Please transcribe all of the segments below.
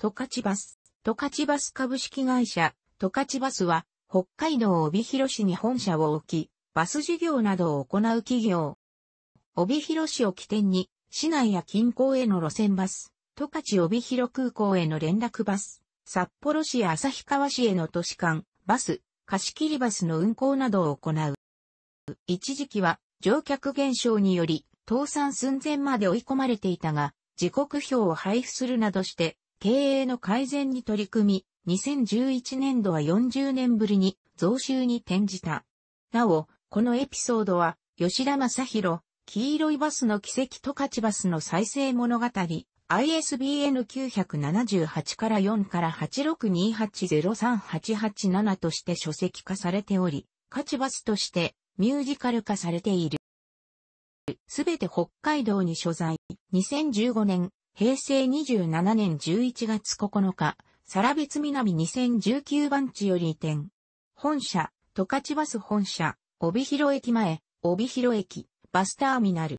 トカチバス。トカチバス株式会社、トカチバスは、北海道帯広市に本社を置き、バス事業などを行う企業。帯広市を起点に、市内や近郊への路線バス、十勝帯広空港への連絡バス、札幌市や旭川市への都市間、バス、貸切バスの運行などを行う。一時期は、乗客減少により、倒産寸前まで追い込まれていたが、時刻表を配布するなどして、経営の改善に取り組み、2011年度は40年ぶりに増収に転じた。なお、このエピソードは、吉田正宏、黄色いバスの奇跡と勝ちバスの再生物語、ISBN 978から4から86280388として書籍化されており、勝ちバスとしてミュージカル化されている。すべて北海道に所在。2015年、平成27年11月9日、サラビツ南2019番地より移転。本社、十勝バス本社、帯広駅前、帯広駅、バスターミナル。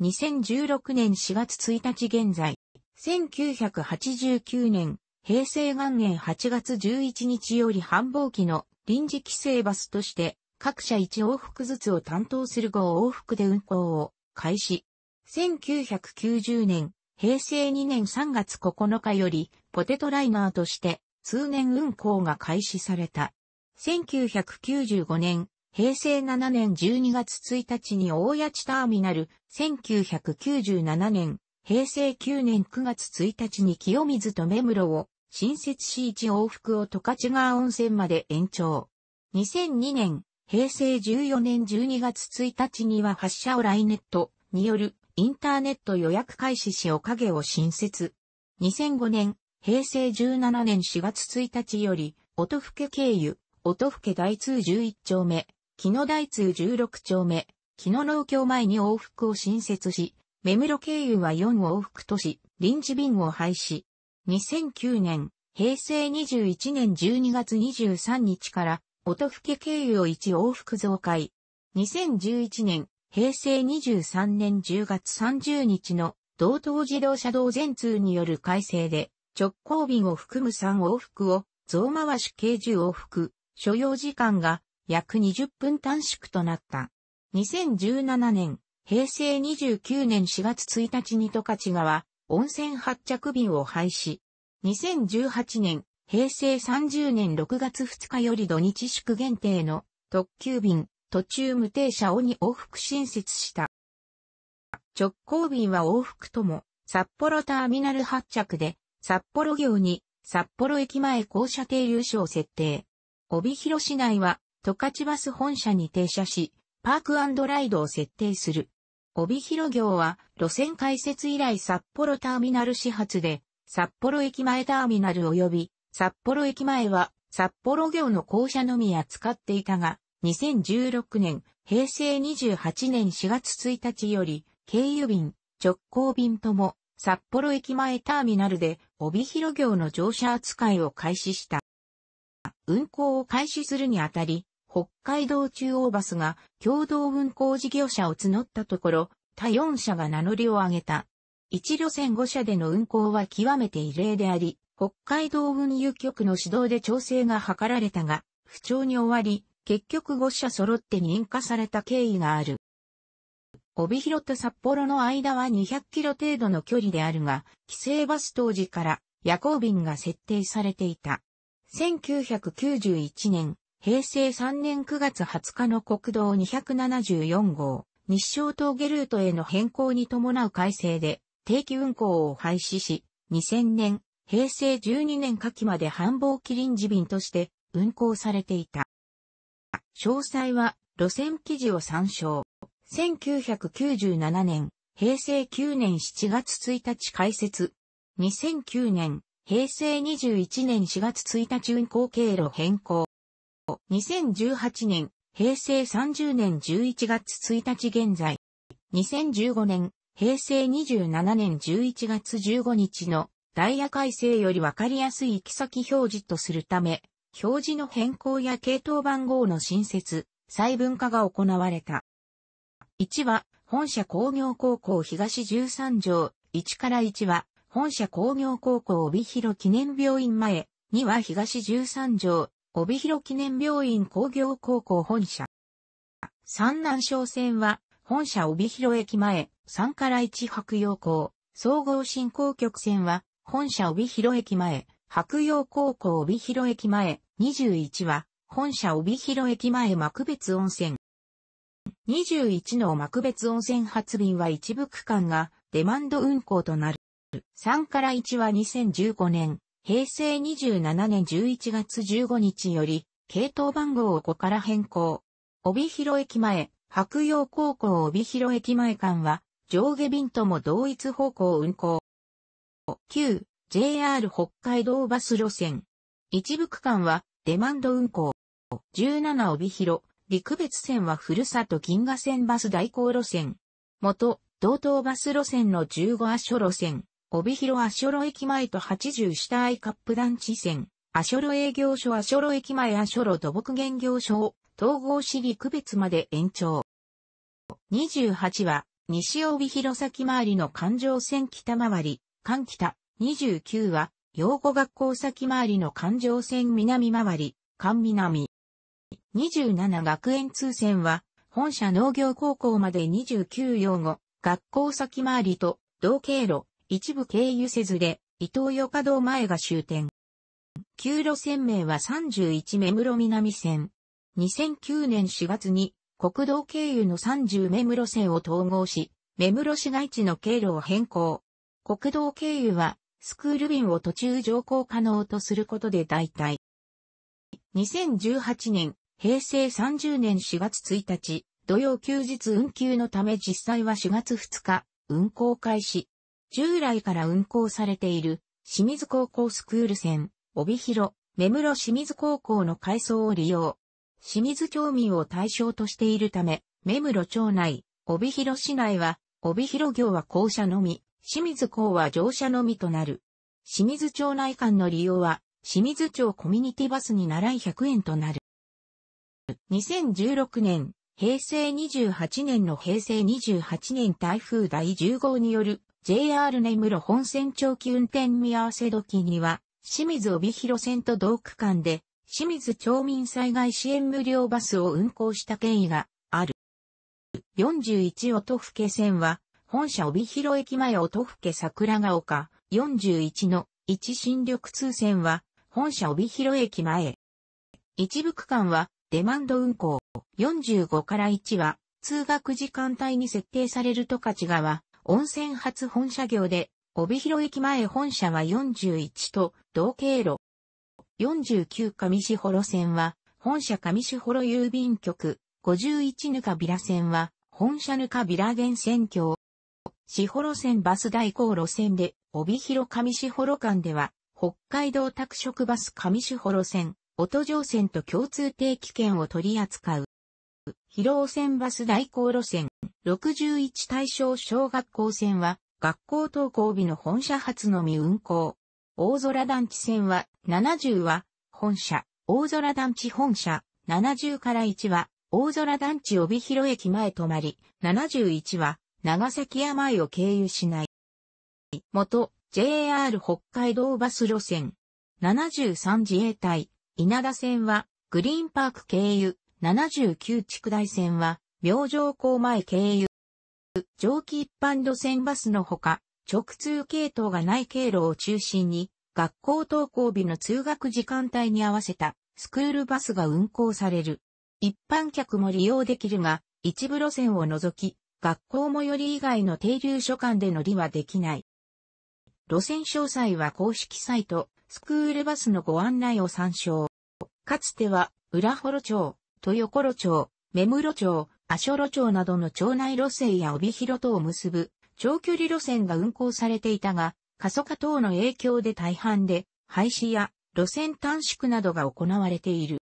2016年4月1日現在、1989年、平成元年8月11日より繁忙期の臨時規制バスとして、各社1往復ずつを担当する5往復で運行を開始。1990年、平成2年3月9日よりポテトライナーとして通年運行が開始された。1995年、平成7年12月1日に大谷地ターミナル、1997年、平成9年9月1日に清水と目室を新設し一往復を十勝川温泉まで延長。2002年、平成14年12月1日には発車をライネットによるインターネット予約開始しおかげを新設。2005年、平成17年4月1日より、音更経由、音更大通11丁目、木野大通16丁目、木野農協前に往復を新設し、目室経由は4往復都市、臨時便を廃止。2009年、平成21年12月23日から、音更経由を1往復増改。2011年、平成23年10月30日の道東自動車道全通による改正で、直行便を含む3往復を、増回し計10往復、所要時間が約20分短縮となった。2017年、平成29年4月1日に十勝川、温泉発着便を廃止。2018年、平成30年6月2日より土日祝限定の特急便、途中無停車をに往復新設した。直行便は往復とも、札幌ターミナル発着で、札幌行に、札幌駅前校舎停留所を設定。帯広市内は、十勝バス本社に停車し、パークライドを設定する。帯広行は、路線開設以来札幌ターミナル始発で、札幌駅前ターミナル及び、札幌駅前は、札幌行の校舎のみ扱っていたが、2016年、平成28年4月1日より、経由便、直行便とも、札幌駅前ターミナルで、帯広業の乗車扱いを開始した。運行を開始するにあたり、北海道中央バスが共同運行事業者を募ったところ、他4社が名乗りを上げた。一路線5社での運行は極めて異例であり、北海道運輸局の指導で調整が図られたが、不調に終わり、結局5社揃って認可された経緯がある。帯広と札幌の間は200キロ程度の距離であるが、規制バス当時から夜行便が設定されていた。1991年、平成3年9月20日の国道274号、日照峠ルートへの変更に伴う改正で、定期運行を廃止し、2000年、平成12年夏季まで繁忙期臨時便として運行されていた。詳細は路線記事を参照。1997年、平成9年7月1日解説。2009年、平成21年4月1日運行経路変更。2018年、平成30年11月1日現在。2015年、平成27年11月15日のダイヤ改正より分かりやすい行き先表示とするため、表示の変更や系統番号の新設、細分化が行われた。1は、本社工業高校東13条、1から1は、本社工業高校帯広記念病院前、2は東13条、帯広記念病院工業高校本社。三南小線は、本社帯広駅前、3から1白陽光。総合振興局線は、本社帯広駅前、白洋高校帯広駅前、21は、本社帯広駅前幕別温泉。21の幕別温泉発便は一部区間がデマンド運行となる。3から1は2015年、平成27年11月15日より、系統番号を5から変更。帯広駅前、白洋高校帯広駅前間は、上下便とも同一方向運行。9、JR 北海道バス路線。一部区間はデマンド運行。17帯広、陸別線はふるさと銀河線バス代行路線。元、道東バス路線の15アショ路線、帯広アショロ駅前と80下アイカップ団地線、アショロ営業所アショロ駅前アショロ土木原業所を統合市陸別まで延長。28は、西帯広先回りの環状線北回り、関北、29は、養護学校先回りの環状線南回り、環南。27学園通線は、本社農業高校まで29養護、学校先回りと、同経路、一部経由せずで、伊東横道堂前が終点。旧路線名は31目室南線。2009年4月に、国道経由の30目室線を統合し、目室市街地の経路を変更。国道経由は、スクール便を途中乗降可能とすることで代替。2018年、平成30年4月1日、土曜休日運休のため実際は4月2日、運行開始。従来から運行されている、清水高校スクール線、帯広、目室清水高校の改装を利用。清水町民を対象としているため、目室町内、帯広市内は、帯広業は校舎のみ、清水港は乗車のみとなる。清水町内間の利用は、清水町コミュニティバスに習い100円となる。2016年、平成28年の平成28年台風第10号による JR 根室本線長期運転見合わせ時には、清水帯広線と同区間で、清水町民災害支援無料バスを運行した経緯がある。41音更線は、本社帯広駅前をと府家桜ヶ丘41の1新緑通線は本社帯広駅前。一部区間はデマンド運行45から1は通学時間帯に設定される十勝川温泉発本社業で帯広駅前本社は41と同経路。49上志幌線は本社上志幌郵便局51ぬかびら線は本社ぬかびら源線橋四幌線バス代行路線で、帯広上四幌間では、北海道拓殖バス上四幌線、音城線と共通定期券を取り扱う。広尾線バス代行路線、61対象小学校線は、学校登校日の本社発のみ運行。大空団地線は、70は、本社、大空団地本社、70から1は、大空団地帯広駅前止まり、71は、長崎山井を経由しない。元、JR 北海道バス路線。73自衛隊、稲田線は、グリーンパーク経由。79地大線は、明星港前経由。蒸気一般路線バスのほか、直通系統がない経路を中心に、学校登校日の通学時間帯に合わせたスクールバスが運行される。一般客も利用できるが、一部路線を除き、学校最寄り以外の停留所間で乗りはできない。路線詳細は公式サイト、スクールバスのご案内を参照。かつては、浦幌町、豊頃町、目室町、阿蘇路町などの町内路線や帯広とを結ぶ長距離路線が運行されていたが、過疎化等の影響で大半で廃止や路線短縮などが行われている。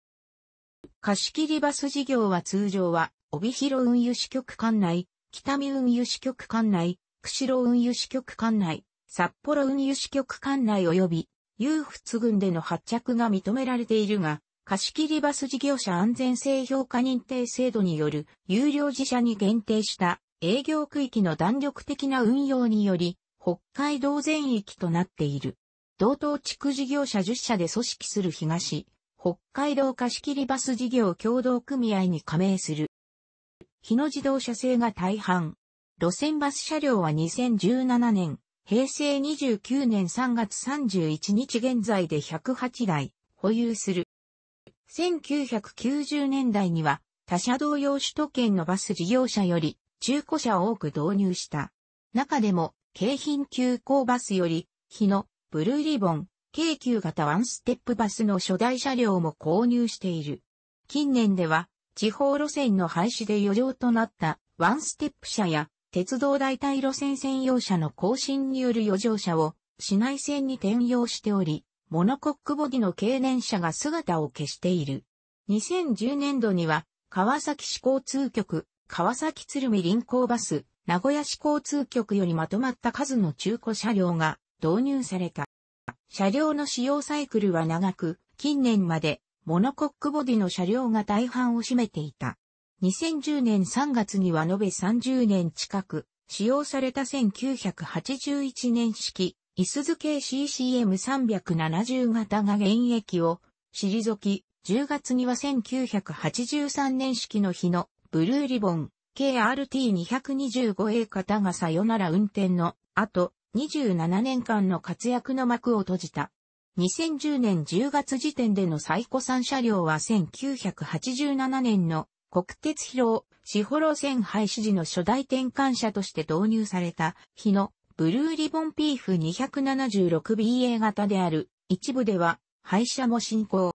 貸し切りバス事業は通常は帯広運輸支局管内、北見運輸支局管内、釧路運輸支局管内、札幌運輸支局管内及び、有仏群での発着が認められているが、貸切バス事業者安全性評価認定制度による有料自社に限定した営業区域の弾力的な運用により、北海道全域となっている。道東地区事業者10社で組織する東、北海道貸切バス事業共同組合に加盟する。日野自動車製が大半。路線バス車両は2017年、平成29年3月31日現在で108台保有する。1990年代には他社同様首都圏のバス事業者より中古車を多く導入した。中でも、京浜急行バスより、日野、ブルーリボン、京急型ワンステップバスの初代車両も購入している。近年では、地方路線の廃止で余剰となったワンステップ車や鉄道代替路線専用車の更新による余剰車を市内線に転用しており、モノコックボディの経年車が姿を消している。2010年度には、川崎市交通局、川崎鶴見臨港バス、名古屋市交通局よりまとまった数の中古車両が導入された。車両の使用サイクルは長く、近年までモノコックボディの車両が大半を占めていた。2010年3月には延べ30年近く、使用された1981年式、イスズ系 CCM370 型が現役を退き、10月には1983年式の日のブルーリボン KRT225A 型がさよなら運転の後、27年間の活躍の幕を閉じた。2010年10月時点での最古産車両は1987年の国鉄広尾、四幌線廃止時の初代転換車として導入された、日のブルーリボンピーフ 276BA 型である、一部では廃車も進行。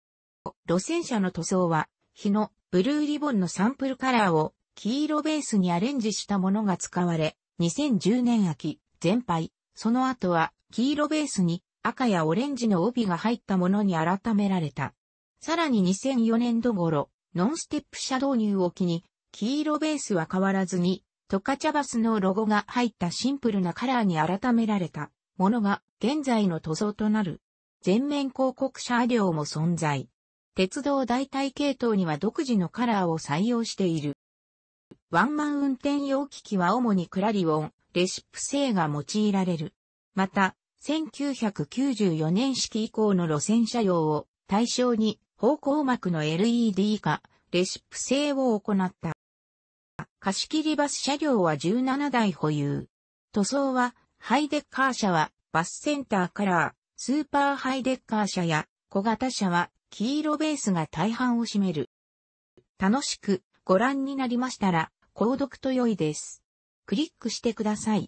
路線車の塗装は、日のブルーリボンのサンプルカラーを黄色ベースにアレンジしたものが使われ、2010年秋、全廃。その後は黄色ベースに赤やオレンジの帯が入ったものに改められた。さらに2004年度頃、ノンステップ車導入を機に、黄色ベースは変わらずに、トカチャバスのロゴが入ったシンプルなカラーに改められたものが現在の塗装となる。全面広告車両も存在。鉄道代替系統には独自のカラーを採用している。ワンマン運転用機器は主にクラリオン、レシップ製が用いられる。また、1994年式以降の路線車両を対象に方向幕の LED 化、レシップ制を行った。貸切バス車両は17台保有。塗装は、ハイデッカー車はバスセンターカラー、スーパーハイデッカー車や小型車は黄色ベースが大半を占める。楽しくご覧になりましたら、購読と良いです。クリックしてください。